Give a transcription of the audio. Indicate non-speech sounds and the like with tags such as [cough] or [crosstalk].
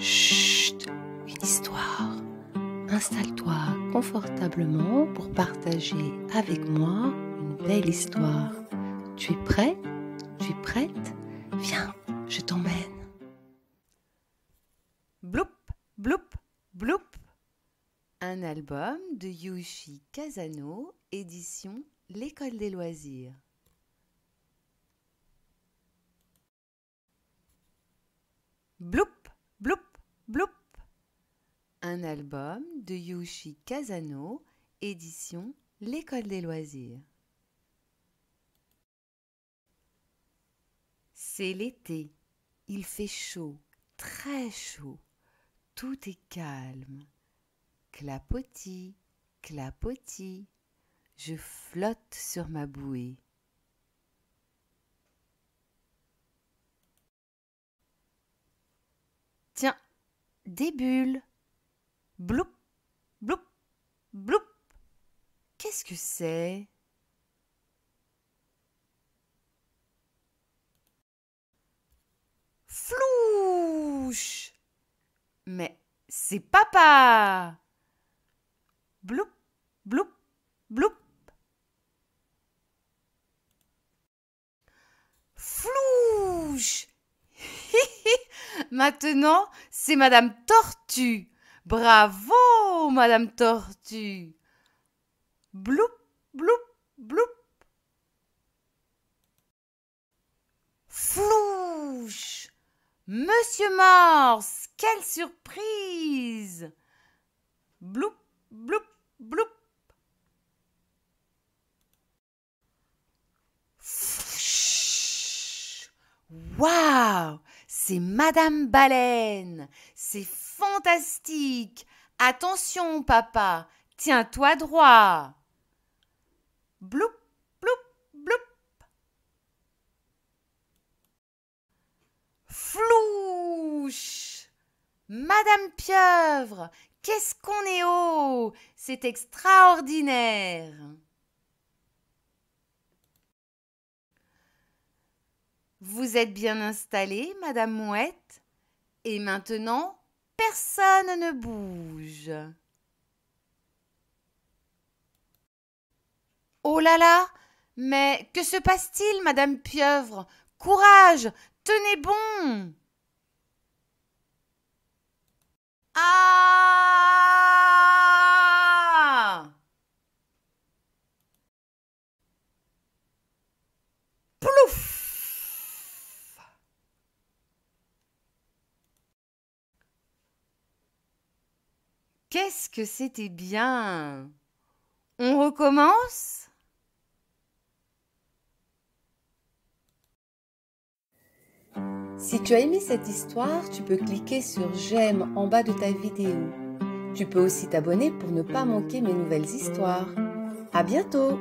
Chut, une histoire. Installe-toi confortablement pour partager avec moi une belle histoire. Tu es prêt Tu es prête Viens, je t'emmène. Bloup, bloup, bloup. Un album de Yushi Casano, édition L'école des loisirs. Bloup, un album de Yushi Kazano, édition L'École des loisirs. C'est l'été. Il fait chaud, très chaud. Tout est calme. Clapotis, clapotis. Je flotte sur ma bouée. Tiens, des bulles. Bloup, bloup, bloup. Qu'est-ce que c'est Flouche Mais c'est papa Bloup, bloup, bloup. Flouche [laughs] Maintenant, c'est Madame Tortue. Bravo, Madame Tortue. Bloup, bloup, bloup. Flouche. Monsieur Morse, quelle surprise. Bloup, bloup, bloup. Waouh C'est Madame Baleine C'est fantastique. Attention, papa, tiens-toi droit. Bloup, bloup, bloup. Flouche Madame Pieuvre, qu'est-ce qu'on est haut C'est extraordinaire Vous êtes bien installée, Madame Mouette Et maintenant, personne ne bouge. Oh là là Mais que se passe-t-il, Madame Pieuvre Courage Tenez bon Ah Qu'est-ce que c'était bien On recommence Si tu as aimé cette histoire, tu peux cliquer sur j'aime en bas de ta vidéo. Tu peux aussi t'abonner pour ne pas manquer mes nouvelles histoires. À bientôt!